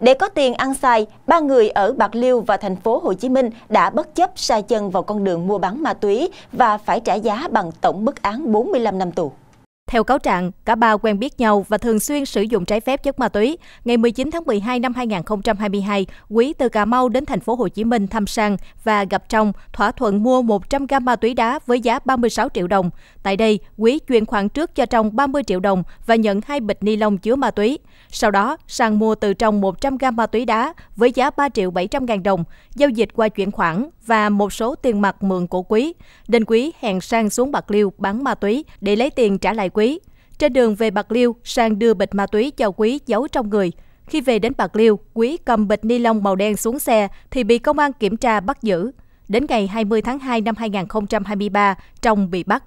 Để có tiền ăn xài, ba người ở Bạc Liêu và thành phố Hồ Chí Minh đã bất chấp sai chân vào con đường mua bán ma túy và phải trả giá bằng tổng mức án 45 năm tù. Theo cáo trạng, cả ba quen biết nhau và thường xuyên sử dụng trái phép chất ma túy. Ngày 19 tháng 12 năm 2022, Quý từ Cà Mau đến thành phố Hồ Chí Minh thăm sang và gặp Trong thỏa thuận mua 100 gam ma túy đá với giá 36 triệu đồng. Tại đây, Quý chuyển khoản trước cho Trong 30 triệu đồng và nhận hai bịch ni lông chứa ma túy. Sau đó, sang mua từ Trong 100 gam ma túy đá với giá 3 triệu 700 ngàn đồng, giao dịch qua chuyển khoản và một số tiền mặt mượn của Quý. Đinh Quý hẹn sang xuống Bạc Liêu bán ma túy để lấy tiền trả lại Quý Quý. Trên đường về Bạc Liêu, Sang đưa bịch ma túy cho Quý giấu trong người. Khi về đến Bạc Liêu, Quý cầm bịch ni lông màu đen xuống xe thì bị công an kiểm tra bắt giữ. Đến ngày 20 tháng 2 năm 2023, Trong bị bắt.